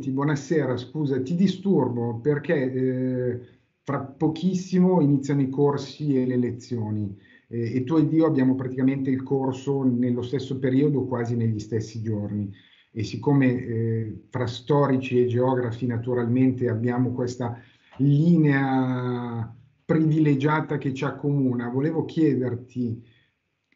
senti, buonasera, scusa, ti disturbo perché eh, fra pochissimo iniziano i corsi e le lezioni eh, e tu ed io abbiamo praticamente il corso nello stesso periodo, quasi negli stessi giorni. E siccome eh, fra storici e geografi naturalmente abbiamo questa linea privilegiata che ci accomuna, volevo chiederti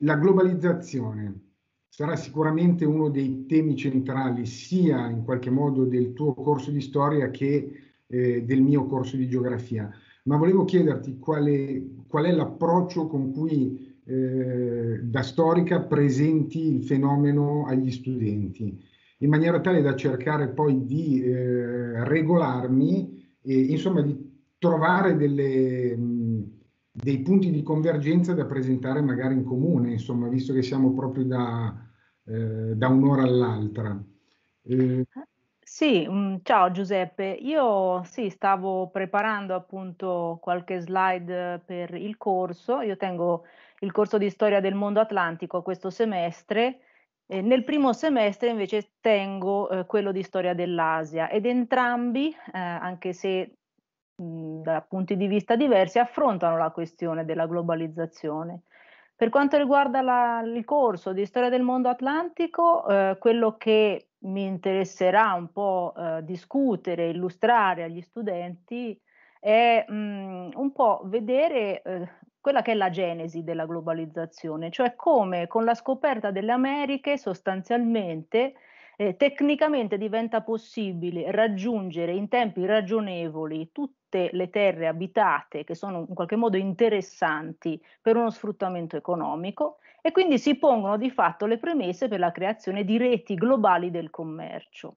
la globalizzazione sarà sicuramente uno dei temi centrali sia in qualche modo del tuo corso di storia che eh, del mio corso di geografia. Ma volevo chiederti quale, qual è l'approccio con cui eh, da storica presenti il fenomeno agli studenti, in maniera tale da cercare poi di eh, regolarmi e insomma di trovare delle dei punti di convergenza da presentare magari in comune, insomma, visto che siamo proprio da, eh, da un'ora all'altra. Eh. Ah, sì, mh, mm, ciao Giuseppe, io sì, stavo preparando appunto qualche slide per il corso, io tengo il corso di storia del mondo atlantico questo semestre, e nel primo semestre invece tengo eh, quello di storia dell'Asia ed entrambi, eh, anche se da punti di vista diversi affrontano la questione della globalizzazione. Per quanto riguarda la, il corso di storia del mondo atlantico, eh, quello che mi interesserà un po' eh, discutere, illustrare agli studenti è mh, un po' vedere eh, quella che è la genesi della globalizzazione, cioè come con la scoperta delle Americhe sostanzialmente eh, tecnicamente diventa possibile raggiungere in tempi ragionevoli tutte le terre abitate che sono in qualche modo interessanti per uno sfruttamento economico e quindi si pongono di fatto le premesse per la creazione di reti globali del commercio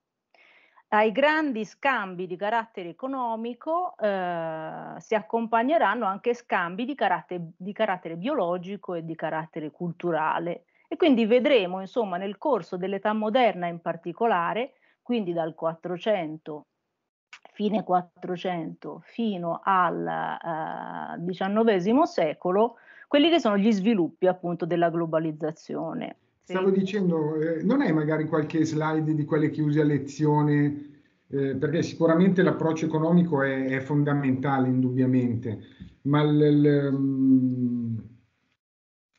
ai grandi scambi di carattere economico eh, si accompagneranno anche scambi di carattere, di carattere, biologico e di carattere culturale. E quindi vedremo, insomma, nel corso dell'età moderna in particolare, quindi dal 400 fine 400 fino al eh, XIX secolo, quelli che sono gli sviluppi appunto della globalizzazione. Stavo sì. dicendo, eh, non hai magari qualche slide di quelle che usi a lezione, eh, perché sicuramente l'approccio economico è, è fondamentale, indubbiamente, ma l, l, mm,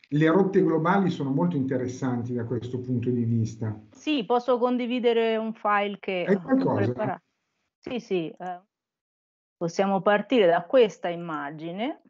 le rotte globali sono molto interessanti da questo punto di vista. Sì, posso condividere un file che È qualcosa. Sì, sì, eh, possiamo partire da questa immagine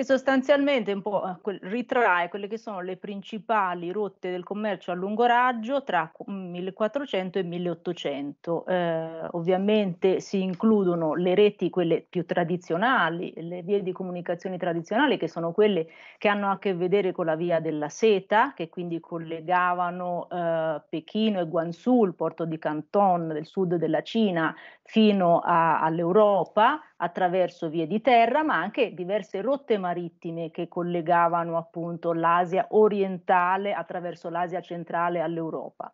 e sostanzialmente un po' eh, ritrae quelle che sono le principali rotte del commercio a lungo raggio tra 1400 mm, e 1800. Eh, ovviamente si includono le reti, quelle più tradizionali, le vie di comunicazione tradizionali, che sono quelle che hanno a che vedere con la via della seta, che quindi collegavano eh, Pechino e Guangzhou, il porto di Canton del sud della Cina, fino a, all'Europa attraverso vie di terra, ma anche diverse rotte marittime che collegavano appunto l'Asia orientale attraverso l'Asia centrale all'Europa.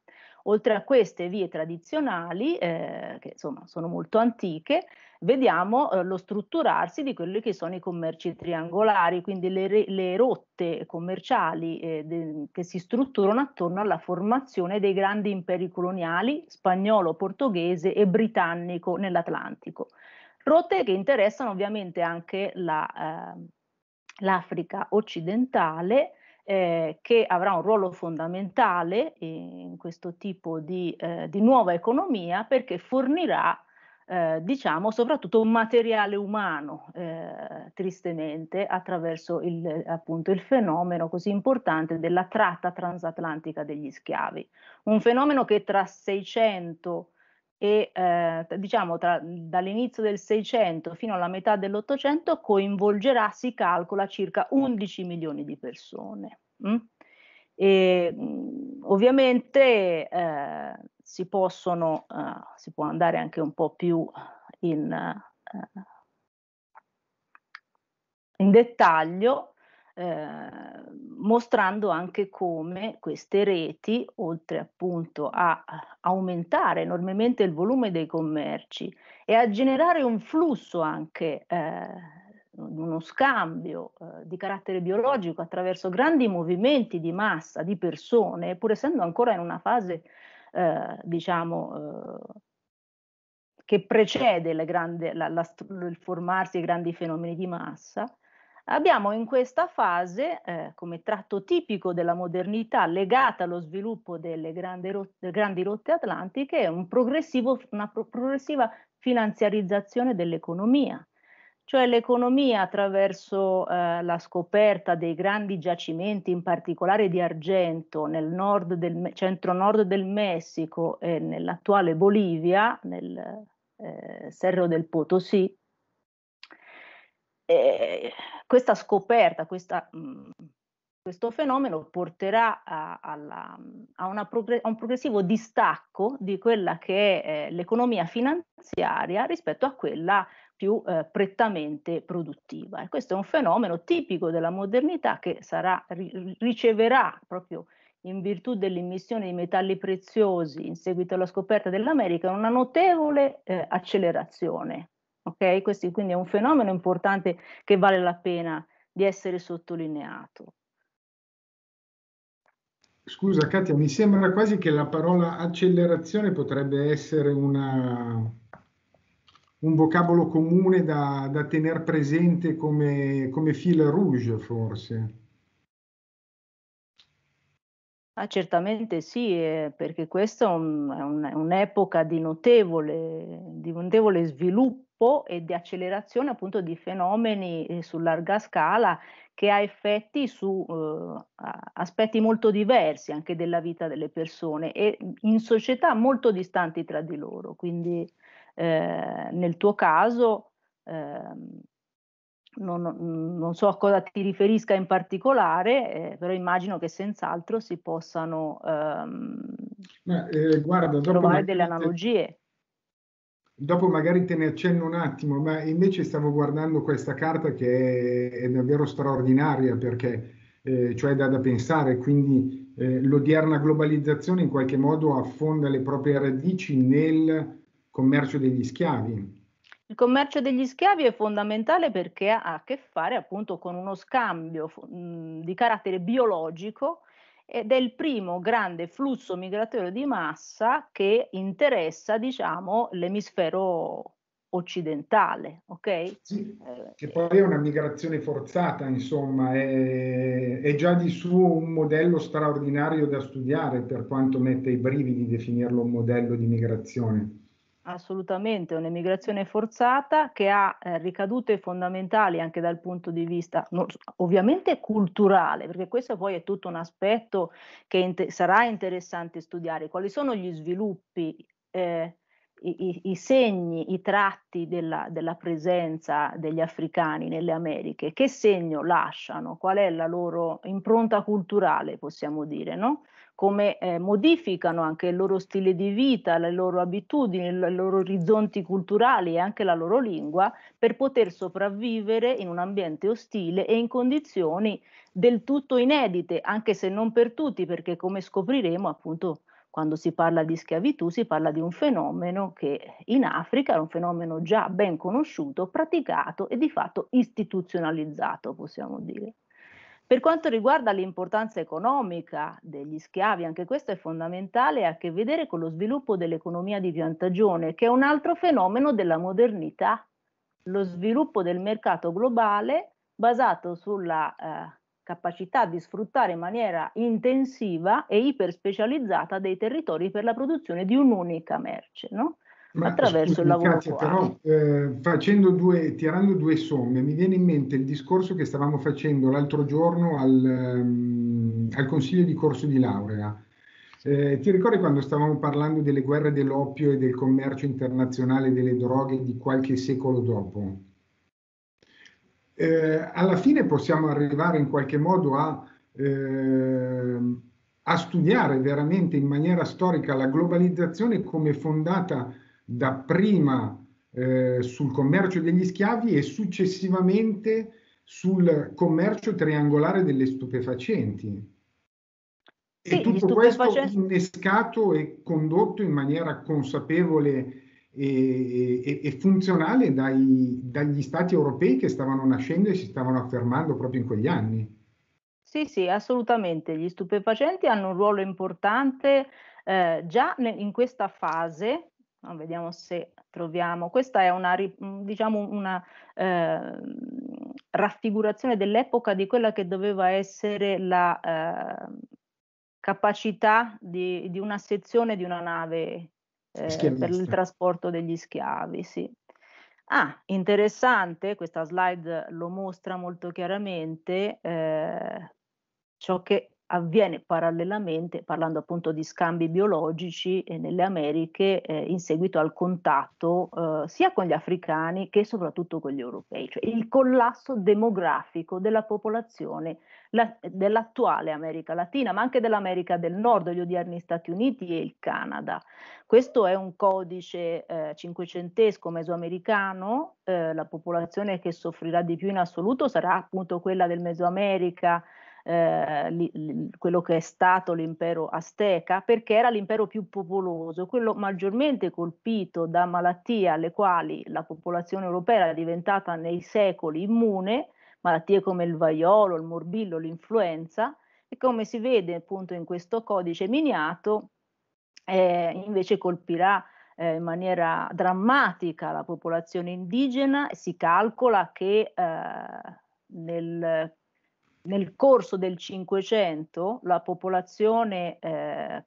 Oltre a queste vie tradizionali, eh, che insomma sono molto antiche, vediamo eh, lo strutturarsi di quelli che sono i commerci triangolari, quindi le, le rotte commerciali eh, de, che si strutturano attorno alla formazione dei grandi imperi coloniali spagnolo, portoghese e britannico nell'Atlantico rotte che interessano ovviamente anche la, eh, l'Africa occidentale, eh, che avrà un ruolo fondamentale in questo tipo di, eh, di nuova economia perché fornirà eh, diciamo soprattutto un materiale umano eh, tristemente attraverso il, appunto il fenomeno così importante della tratta transatlantica degli schiavi un fenomeno che tra 600 e eh, diciamo tra, dall'inizio del 600 fino alla metà dell'Ottocento coinvolgerà, si calcola, circa 11 milioni di persone. Mm? E, mm, ovviamente eh, si possono, eh, si può andare anche un po' più in, eh, in dettaglio, Ehm, mostrando anche come queste reti, oltre appunto a aumentare enormemente il volume dei commerci e a generare un flusso anche eh, uno scambio eh, di carattere biologico attraverso grandi movimenti di massa di persone, pur essendo ancora in una fase, eh, diciamo, eh, che precede grandi, la, la, il formarsi dei grandi fenomeni di massa, Abbiamo in questa fase, eh, come tratto tipico della modernità legata allo sviluppo delle grandi, rot- grandi rotte atlantiche, un una pro- progressiva finanziarizzazione dell'economia, cioè l'economia attraverso eh, la scoperta dei grandi giacimenti, in particolare di argento, nel del, centro-nord del Messico e nell'attuale Bolivia, nel eh, Serro del Potosí, eh, questa scoperta, questa, mh, mm, questo fenomeno porterà a, alla, a, progre- a, un progressivo distacco di quella che è eh, l'economia finanziaria rispetto a quella più eh, prettamente produttiva. E questo è un fenomeno tipico della modernità che sarà, ri- riceverà proprio in virtù dell'immissione di metalli preziosi in seguito alla scoperta dell'America una notevole eh, accelerazione. Ok, Questo quindi è un fenomeno importante che vale la pena di essere sottolineato. Scusa Katia, mi sembra quasi che la parola accelerazione potrebbe essere una, un vocabolo comune da, da tenere presente come, come fil rouge forse. Ah, certamente sì, eh, perché questa è, un, è, un, un'epoca di notevole, di notevole sviluppo sviluppo e di accelerazione appunto di fenomeni eh, su larga scala che ha effetti su eh, aspetti molto diversi anche della vita delle persone e in società molto distanti tra di loro. Quindi eh, nel tuo caso ehm, non, non, so a cosa ti riferisca in particolare, eh, però immagino che senz'altro si possano ehm, Ma, eh, guarda, trovare delle analogie. Dopo magari te ne accenno un attimo, ma invece stavo guardando questa carta che è, è davvero straordinaria perché eh, cioè da, da pensare, quindi eh, l'odierna globalizzazione in qualche modo affonda le proprie radici nel commercio degli schiavi. Il commercio degli schiavi è fondamentale perché ha a che fare appunto con uno scambio mh, di carattere biologico ed è il primo grande flusso migratorio di massa che interessa, diciamo, l'emisfero occidentale, ok? Sì, eh, che poi è una migrazione forzata, insomma, è, è, già di suo un modello straordinario da studiare, per quanto mette i brividi definirlo un modello di migrazione. Assolutamente, un'emigrazione forzata che ha eh, ricadute fondamentali anche dal punto di vista non, ovviamente culturale, perché questo poi è tutto un aspetto che inter- sarà interessante studiare, quali sono gli sviluppi, eh, i, i, i, segni, i tratti della, della, presenza degli africani nelle Americhe, che segno lasciano, qual è la loro impronta culturale, possiamo dire, no? come eh, modificano anche il loro stile di vita, le loro abitudini, i loro orizzonti culturali e anche la loro lingua per poter sopravvivere in un ambiente ostile e in condizioni del tutto inedite, anche se non per tutti, perché come scopriremo appunto quando si parla di schiavitù si parla di un fenomeno che in Africa è un fenomeno già ben conosciuto, praticato e di fatto istituzionalizzato, possiamo dire. Per quanto riguarda l'importanza economica degli schiavi, anche questo è fondamentale, ha a che vedere con lo sviluppo dell'economia di piantagione, che è un altro fenomeno della modernità, lo sviluppo del mercato globale basato sulla eh, capacità di sfruttare in maniera intensiva e iperspecializzata dei territori per la produzione di un'unica merce. No? Ma attraverso il lavoro grazie, Però, eh, due, tirando due somme, mi viene in mente il discorso che stavamo facendo l'altro giorno al, um, al consiglio di corso di laurea. Eh, ti ricordi quando stavamo parlando delle guerre dell'oppio e del commercio internazionale delle droghe di qualche secolo dopo? Eh, alla fine possiamo arrivare in qualche modo a ehm, a studiare veramente in maniera storica la globalizzazione come fondata dapprima eh, sul commercio degli schiavi e successivamente sul commercio triangolare delle stupefacenti. Sì, e tutto questo innescato e condotto in maniera consapevole e, e, e funzionale dai, dagli stati europei che stavano nascendo e si stavano affermando proprio in quegli anni. Sì, sì, assolutamente. Gli stupefacenti hanno un ruolo importante eh, già in questa fase Ah, vediamo se troviamo. Questa è una, mm, diciamo una eh, raffigurazione dell'epoca di quella che doveva essere la eh, capacità di, di, una sezione di una nave eh, per il trasporto degli schiavi. Sì. Ah, interessante, questa slide lo mostra molto chiaramente eh, ciò che avviene parallelamente, parlando appunto di scambi biologici eh, nelle Americhe, eh, in seguito al contatto eh, sia con gli africani che soprattutto con gli europei, cioè il collasso demografico della popolazione la, dell'attuale America Latina, ma anche dell'America del Nord, gli odierni Stati Uniti e il Canada. Questo è un codice eh, cinquecentesco mesoamericano, eh, la popolazione che soffrirà di più in assoluto sarà appunto quella del Mesoamerica, eh, quello che è stato l'impero azteca, perché era l'impero più popoloso, quello maggiormente colpito da malattie alle quali la popolazione europea era diventata nei secoli immune, malattie come il vaiolo, il morbillo, l'influenza, e come si vede appunto in questo codice miniato, eh, invece colpirà eh, in maniera drammatica la popolazione indigena. Si calcola che eh, nel nel corso del Cinquecento la popolazione eh,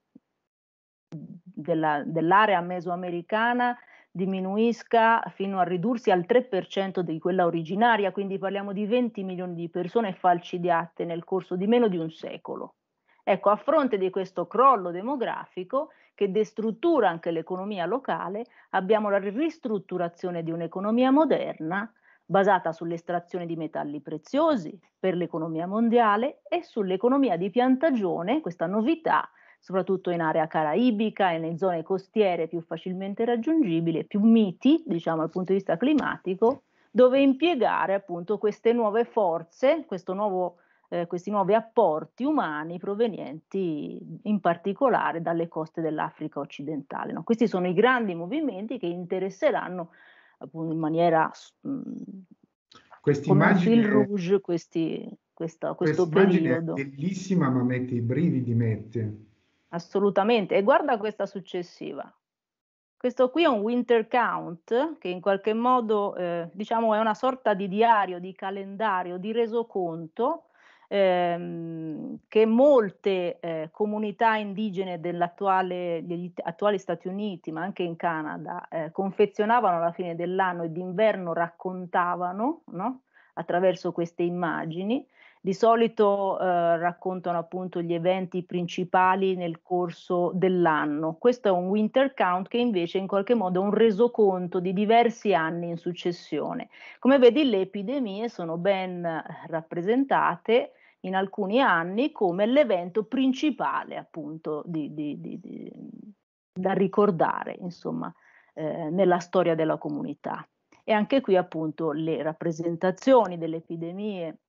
della, dell'area mesoamericana diminuisca fino a ridursi al 3% di quella originaria, quindi parliamo di 20 milioni di persone falcidiate nel corso di meno di un secolo. Ecco, a fronte di questo crollo demografico che destruttura anche l'economia locale, abbiamo la ristrutturazione di un'economia moderna basata sull'estrazione di metalli preziosi per l'economia mondiale e sull'economia di piantagione, questa novità, soprattutto in area caraibica e nelle zone costiere più facilmente raggiungibili e più miti, diciamo, dal punto di vista climatico, dove impiegare appunto queste nuove forze, nuovo, eh, questi nuovi apporti umani provenienti in particolare dalle coste dell'Africa occidentale. No? Questi sono i grandi movimenti che interesseranno appunto, in maniera questa immagine, il rouge, questi, questo, questo periodo. È bellissima, ma mette i brividi, mette. Assolutamente. E guarda questa successiva. Questo qui è un winter count che in qualche modo eh, diciamo è una sorta di diario, di calendario, di resoconto ehm, che molte eh, comunità indigene degli attuali Stati Uniti, ma anche in Canada, eh, confezionavano alla fine dell'anno e d'inverno raccontavano no? attraverso queste immagini. Di solito eh, raccontano appunto gli eventi principali nel corso dell'anno. Questo è un winter count che invece in qualche modo è un resoconto di diversi anni in successione. Come vedi le epidemie sono ben eh, rappresentate in alcuni anni come l'evento principale appunto di, di, di, da ricordare insomma, eh, nella storia della comunità. E anche qui appunto le rappresentazioni delle epidemie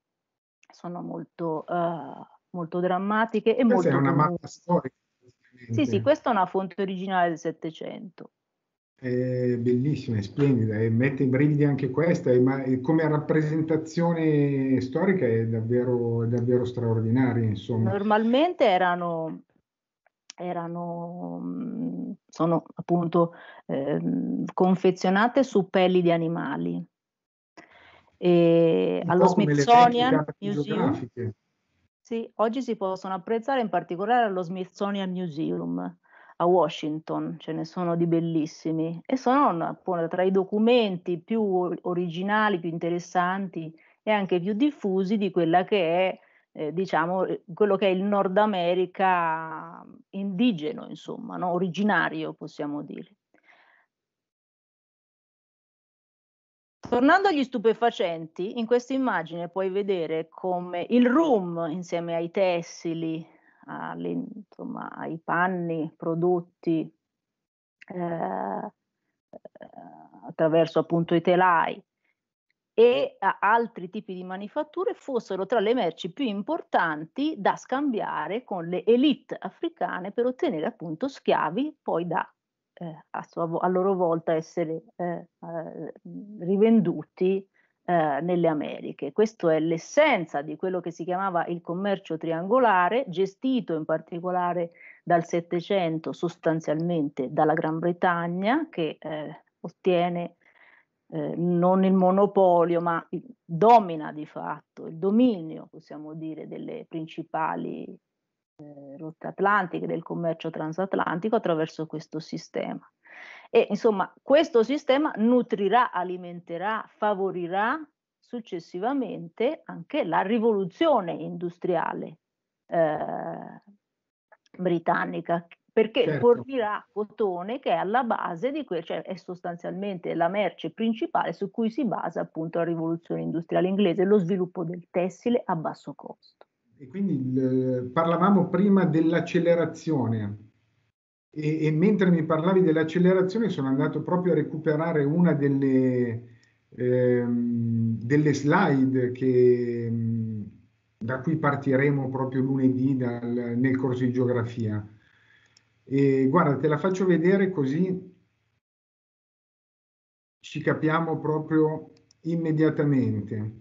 sono molto, uh, molto drammatiche e Questa molto... È una mappa storica. Sì, sì, questa è una fonte originale del Settecento. È bellissima, è splendida e mette i brividi anche questa, ma, come rappresentazione storica è davvero, è davvero straordinaria. Insomma. Normalmente erano, erano mm, sono appunto eh, confezionate su pelli di animali. E allo Smithsonian Museum sì, oggi si possono apprezzare in particolare allo Smithsonian Museum a Washington, ce ne sono di bellissimi e sono appunto, tra i documenti più originali, più interessanti e anche più diffusi di quella che è, eh, diciamo, quello che è il Nord America indigeno, insomma, no? originario possiamo dire. Tornando agli stupefacenti, in questa immagine puoi vedere come il rum insieme ai tessili, alle, insomma, ai panni prodotti eh, attraverso appunto i telai e a altri tipi di manifatture fossero tra le merci più importanti da scambiare con le elite africane per ottenere appunto schiavi poi da eh, a, sua, a, loro volta essere eh, eh rivenduti eh, nelle Americhe. Questo è l'essenza di quello che si chiamava il commercio triangolare, gestito in particolare dal Settecento sostanzialmente dalla Gran Bretagna, che eh, ottiene eh, non il monopolio, ma domina di fatto il dominio, possiamo dire, delle principali eh, rotte atlantiche, del commercio transatlantico attraverso questo sistema. E insomma, questo sistema nutrirà, alimenterà, favorirà successivamente anche la rivoluzione industriale eh, britannica, perché certo. fornirà cotone che è alla base di quel, cioè è sostanzialmente la merce principale su cui si basa appunto la rivoluzione industriale inglese, lo sviluppo del tessile a basso costo. E quindi eh, parlavamo prima dell'accelerazione e, e, mentre mi parlavi dell'accelerazione sono andato proprio a recuperare una delle, ehm, delle slide che, mm, da cui partiremo proprio lunedì dal, nel corso di geografia. E, guarda, te la faccio vedere così ci capiamo proprio immediatamente.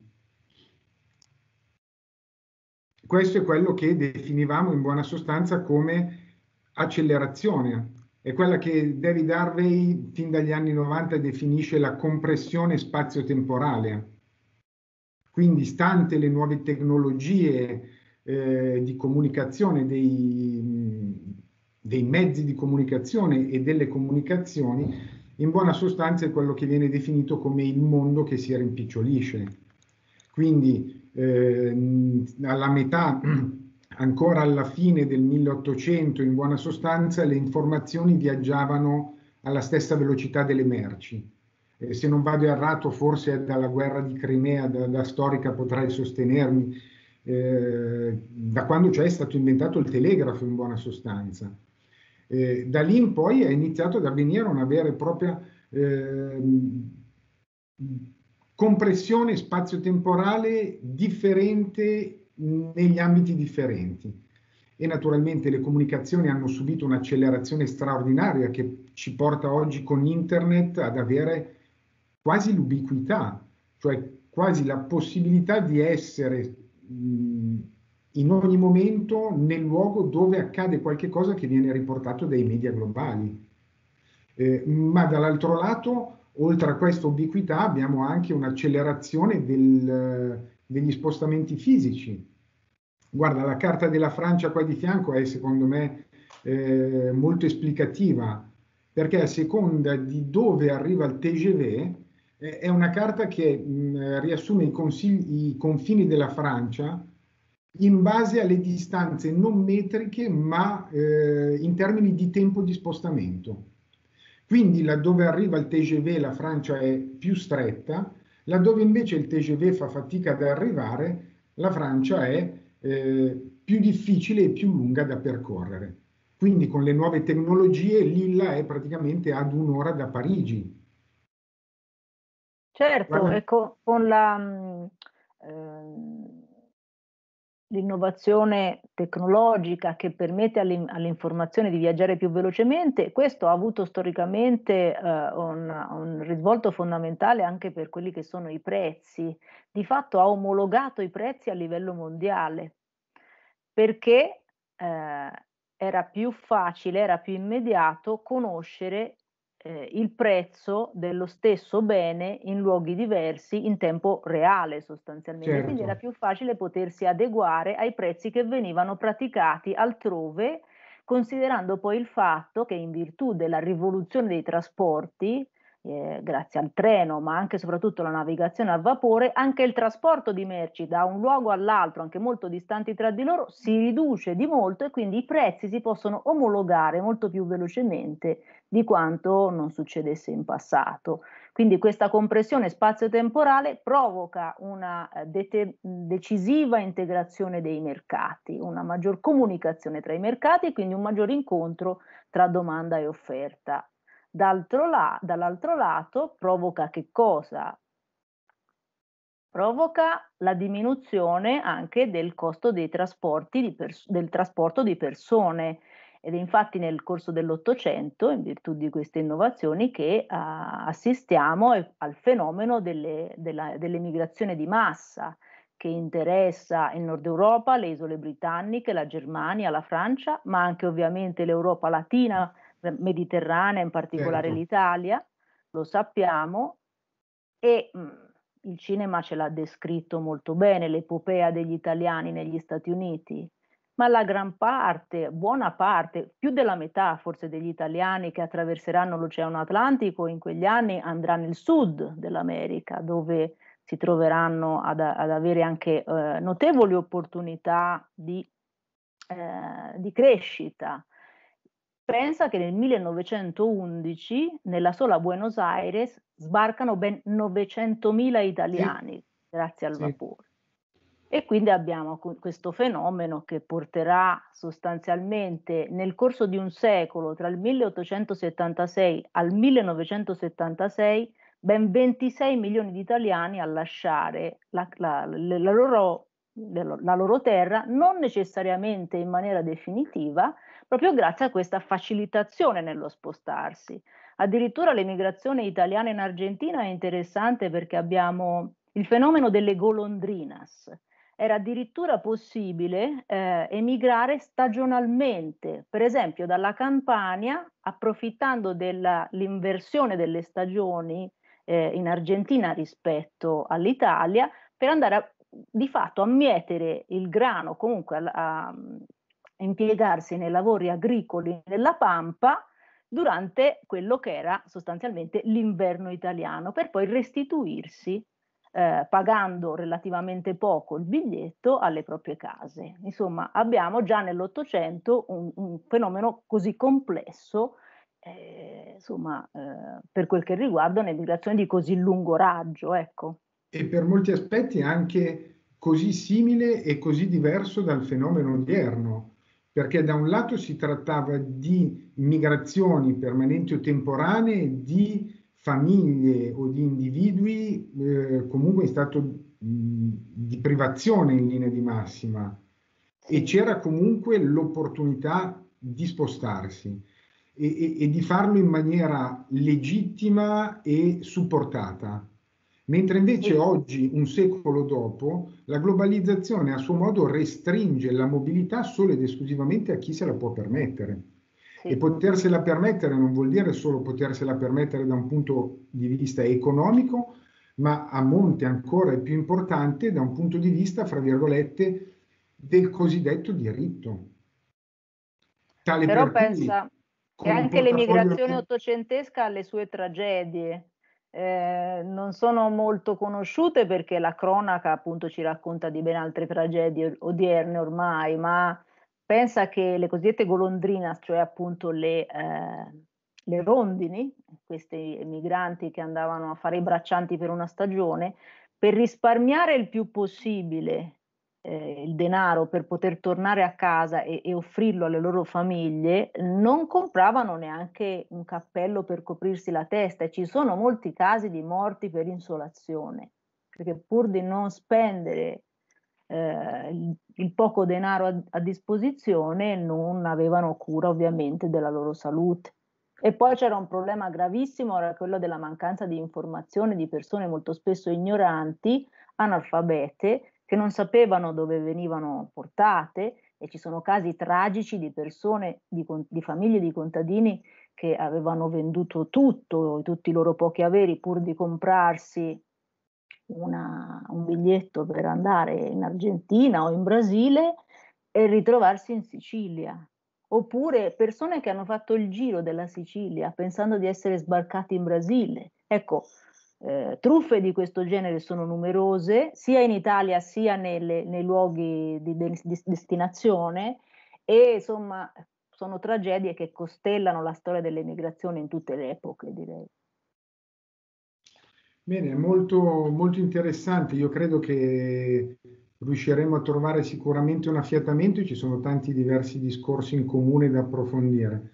Questo è quello che definivamo in buona sostanza come accelerazione. È quella che David Harvey fin dagli anni 90 definisce la compressione spazio-temporale. Quindi, stante le nuove tecnologie eh, di comunicazione, dei, dei mezzi di comunicazione e delle comunicazioni, in buona sostanza è quello che viene definito come il mondo che si rimpicciolisce. Quindi eh, alla metà ancora alla fine del 1800 in buona sostanza le informazioni viaggiavano alla stessa velocità delle merci. Eh, se non vado errato, forse dalla guerra di Crimea, da, da storica potrai sostenermi, eh, da quando cioè è stato inventato il telegrafo in buona sostanza. Eh, da lì in poi è iniziato ad avvenire una vera e propria ehm, compressione spazio-temporale differente negli ambiti differenti. E naturalmente le comunicazioni hanno subito un'accelerazione straordinaria che ci porta oggi con internet ad avere quasi l'ubiquità, cioè quasi la possibilità di essere in ogni momento nel luogo dove accade qualcosa che viene riportato dai media globali. Eh, ma dall'altro lato, oltre a questa ubiquità, abbiamo anche un'accelerazione del, degli spostamenti fisici. Guarda, la carta della Francia qua di fianco è secondo me eh, molto esplicativa, perché a seconda di dove arriva il TGV, eh, è una carta che mh, riassume i, consigli, i confini della Francia in base alle distanze non metriche, ma eh, in termini di tempo di spostamento. Quindi laddove arriva il TGV la Francia è più stretta, Laddove invece il TGV fa fatica ad arrivare, la Francia è eh, più difficile e più lunga da percorrere. Quindi con le nuove tecnologie Lilla è praticamente ad un'ora da Parigi. Certo, Guarda. e con, la, mm, ehm, l'innovazione tecnologica che permette all'informazione di viaggiare più velocemente, questo ha avuto storicamente eh, un, un, risvolto fondamentale anche per quelli che sono i prezzi. Di fatto ha omologato i prezzi a livello mondiale perché eh, era più facile, era più immediato conoscere eh, il prezzo dello stesso bene in luoghi diversi in tempo reale sostanzialmente. Certo. Quindi era più facile potersi adeguare ai prezzi che venivano praticati altrove, considerando poi il fatto che in virtù della rivoluzione dei trasporti eh, grazie al treno, ma anche e soprattutto la navigazione a vapore, anche il trasporto di merci da un luogo all'altro, anche molto distanti tra di loro, si riduce di molto e quindi i prezzi si possono omologare molto più velocemente di quanto non succedesse in passato. Quindi questa compressione spazio-temporale provoca una eh, dete- decisiva integrazione dei mercati, una maggior comunicazione tra i mercati e quindi un maggior incontro tra domanda e offerta la- dall'altro lato provoca che cosa? Provoca la diminuzione anche del costo dei trasporti di pers- del trasporto di persone. Ed è infatti nel corso dell'Ottocento, in virtù di queste innovazioni, che uh, assistiamo al fenomeno delle, della, dell'emigrazione di massa che interessa il Nord Europa, le isole britanniche, la Germania, la Francia, ma anche ovviamente l'Europa latina, cioè, mediterranea, in particolare certo. l'Italia, lo sappiamo, e mh, mm, il cinema ce l'ha descritto molto bene, l'epopea degli italiani negli Stati Uniti, ma la gran parte, buona parte, più della metà forse degli italiani che attraverseranno l'Oceano Atlantico in quegli anni andrà nel sud dell'America, dove si troveranno ad, ad avere anche eh, notevoli opportunità di, eh, di crescita Pensa che nel 1911 nella sola Buenos Aires sbarcano ben 900.000 italiani sì. grazie al sì. vapore. E quindi abbiamo questo fenomeno che porterà sostanzialmente nel corso di un secolo, tra il 1876 al 1976, ben 26 milioni di italiani a lasciare la, la, la, loro, la loro terra, non necessariamente in maniera definitiva, proprio grazie a questa facilitazione nello spostarsi. Addirittura l'emigrazione italiana in Argentina è interessante perché abbiamo il fenomeno delle golondrinas. Era addirittura possibile eh, emigrare stagionalmente, per esempio dalla Campania, approfittando dell'inversione delle stagioni eh, in Argentina rispetto all'Italia, per andare a, di fatto a mietere il grano, comunque a, a impiegarsi nei lavori agricoli della Pampa durante quello che era sostanzialmente l'inverno italiano, per poi restituirsi eh, pagando relativamente poco il biglietto alle proprie case. Insomma, abbiamo già nell'Ottocento un, un, fenomeno così complesso, eh, insomma, eh, per quel che riguarda un'emigrazione di così lungo raggio. Ecco. E per molti aspetti anche così simile e così diverso dal fenomeno odierno perché da un lato si trattava di migrazioni permanenti o temporanee di famiglie o di individui eh, comunque in stato di privazione in linea di massima e c'era comunque l'opportunità di spostarsi e, e, e di farlo in maniera legittima e supportata. Mentre invece oggi, un secolo dopo, la globalizzazione a suo modo restringe la mobilità solo ed esclusivamente a chi se la può permettere. E potersela permettere non vuol dire solo potersela permettere da un punto di vista economico, ma a monte ancora più importante da un punto di vista, fra virgolette, del cosiddetto diritto. Tale Però pensa che anche l'emigrazione ottocentesca ha le sue tragedie eh, non sono molto conosciute perché la cronaca appunto ci racconta di ben altre tragedie odierne ormai, ma pensa che le cosiddette golondrinas, cioè appunto le, eh, le rondini, questi migranti che andavano a fare i braccianti per una stagione, per risparmiare il più possibile eh, il denaro per poter tornare a casa e, e, offrirlo alle loro famiglie, non compravano neanche un cappello per coprirsi la testa e ci sono molti casi di morti per insolazione, perché pur di non spendere eh, il, il poco denaro a, a disposizione non avevano cura ovviamente della loro salute. E poi c'era un problema gravissimo, era quello della mancanza di informazione di persone molto spesso ignoranti, analfabete, che non sapevano dove venivano portate e ci sono casi tragici di persone, di, di famiglie, di contadini che avevano venduto tutto, tutti i loro pochi averi pur di comprarsi una, un biglietto per andare in Argentina o in Brasile e ritrovarsi in Sicilia. Oppure persone che hanno fatto il giro della Sicilia pensando di essere sbarcati in Brasile. Ecco, eh, truffe di questo genere sono numerose, sia in Italia sia nelle, nei luoghi di, de- di destinazione e insomma sono tragedie che costellano la storia dell'emigrazione in tutte le epoche, direi. Bene, molto, molto interessante. Io credo che riusciremo a trovare sicuramente un affiatamento, ci sono tanti diversi discorsi in comune da approfondire.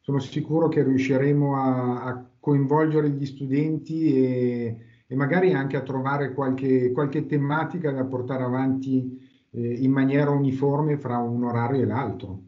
Sono sicuro che riusciremo a, a coinvolgere gli studenti e, e magari anche a trovare qualche, qualche tematica da portare avanti eh, in maniera uniforme fra un orario e l'altro.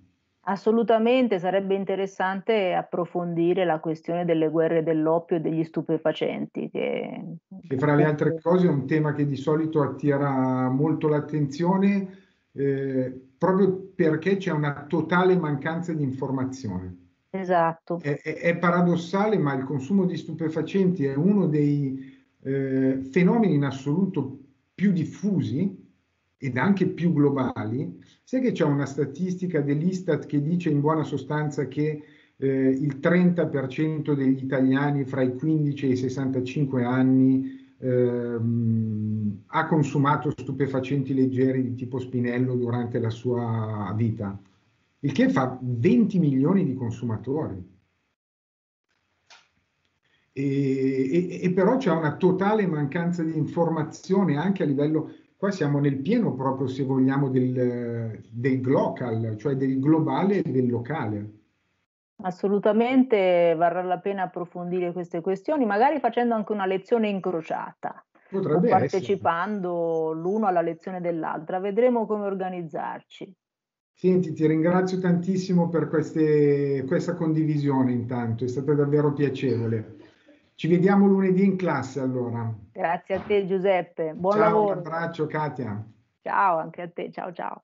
Assolutamente, sarebbe interessante approfondire la questione delle guerre dell'oppio e degli stupefacenti. Che... E fra le altre cose è un tema che di solito attira molto l'attenzione eh, proprio perché c'è una totale mancanza di informazione. Esatto. È, è, paradossale, ma il consumo di stupefacenti è uno dei eh, fenomeni in assoluto più diffusi ed anche più globali. Sai che c'è una statistica dell'Istat che dice in buona sostanza che eh, il 30% degli italiani fra i 15 e i 65 anni Ehm, ha consumato stupefacenti leggeri di tipo spinello durante la sua vita il che fa 20 milioni di consumatori. E, e, e però c'è una totale mancanza di informazione anche a livello, qua siamo nel pieno proprio se vogliamo del, del local, cioè del globale e del locale. Assolutamente varrà la pena approfondire queste questioni, magari facendo anche una lezione incrociata. Potrebbe partecipando essere. l'uno alla lezione dell'altra. Vedremo come organizzarci. Senti, ti ringrazio tantissimo per queste, questa condivisione intanto, è stata davvero piacevole. Ci vediamo lunedì in classe allora. Grazie a te Giuseppe, buon ciao, lavoro. Un abbraccio Katia. Ciao anche a te, ciao ciao.